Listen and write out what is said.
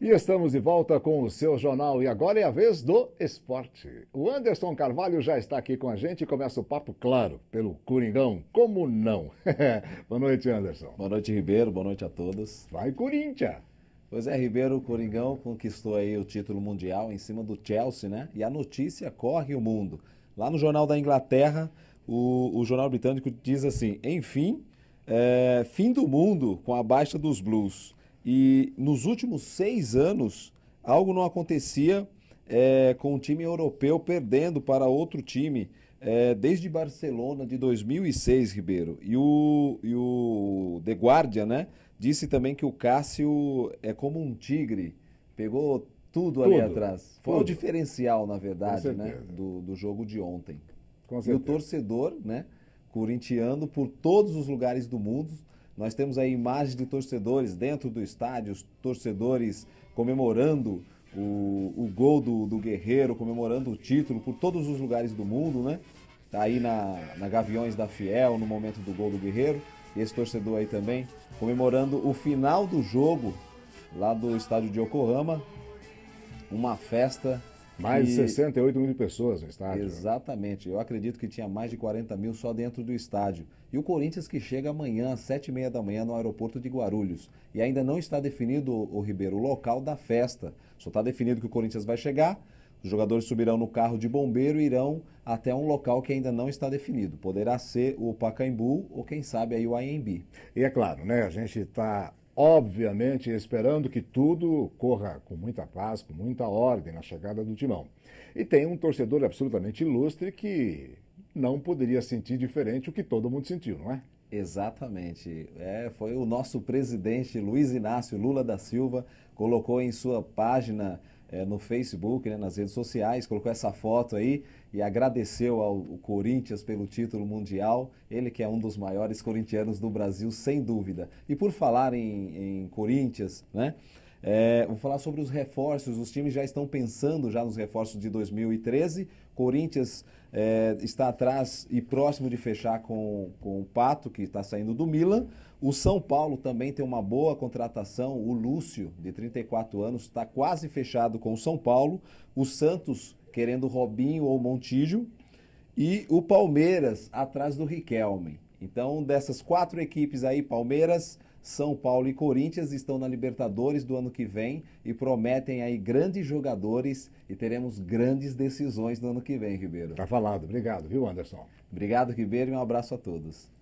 E estamos de volta com o seu jornal. E agora é a vez do esporte. O Anderson Carvalho já está aqui com a gente e começa o papo, claro, pelo Coringão. Como não? boa noite, Anderson. Boa noite, Ribeiro. Boa noite a todos. Vai, Corinthians! Pois é, Ribeiro, o Coringão conquistou aí o título mundial em cima do Chelsea, né? E a notícia corre o mundo. Lá no Jornal da Inglaterra, o, o Jornal Britânico diz assim: enfim, é, fim do mundo com a baixa dos Blues. E nos últimos seis anos, algo não acontecia é, com o time europeu perdendo para outro time. É, desde Barcelona de 2006, Ribeiro. E o, e o The Guardian, né? Disse também que o Cássio é como um tigre. Pegou tudo, tudo ali atrás. Foi tudo. o diferencial, na verdade, né? Do, do jogo de ontem. e o torcedor, né? Corintiano por todos os lugares do mundo nós temos aí imagens de torcedores dentro do estádio, torcedores comemorando o, o gol do, do Guerreiro, comemorando o título por todos os lugares do mundo, né? Tá aí na, na Gaviões da Fiel, no momento do gol do Guerreiro. E esse torcedor aí também comemorando o final do jogo lá do estádio de Yokohama. Uma festa mais que... de 68 mil pessoas no estádio. Exatamente. Eu acredito que tinha mais de 40 mil só dentro do estádio. E o Corinthians que chega amanhã, às 7h30 da manhã, no aeroporto de Guarulhos. E ainda não está definido, o Ribeiro, o local da festa. Só está definido que o Corinthians vai chegar. Os jogadores subirão no carro de bombeiro e irão até um local que ainda não está definido. Poderá ser o Pacaembu ou, quem sabe, aí o Anhembi. E é claro, né? A gente está obviamente esperando que tudo corra com muita paz, com muita ordem na chegada do timão. E tem um torcedor absolutamente ilustre que não poderia sentir diferente o que todo mundo sentiu, não é? Exatamente. É, foi o nosso presidente Luiz Inácio Lula da Silva colocou em sua página é, no Facebook, né, nas redes sociais, colocou essa foto aí e agradeceu ao Corinthians pelo título mundial. Ele que é um dos maiores corintianos do Brasil, sem dúvida. E por falar em, em Corinthians, né? É, vou falar sobre os reforços. Os times já estão pensando já nos reforços de 2013. Corinthians é, está atrás e próximo de fechar com, com o Pato, que está saindo do Milan. O São Paulo também tem uma boa contratação. O Lúcio, de 34 anos, está quase fechado com o São Paulo. O Santos querendo Robinho ou Montijo. E o Palmeiras atrás do Riquelme. Então, dessas quatro equipes aí, Palmeiras, São Paulo e Corinthians estão na Libertadores do ano que vem e prometem aí grandes jogadores e teremos grandes decisões no ano que vem, Ribeiro. Tá falado. Obrigado, viu, Anderson? Obrigado, Ribeiro, e um abraço a todos.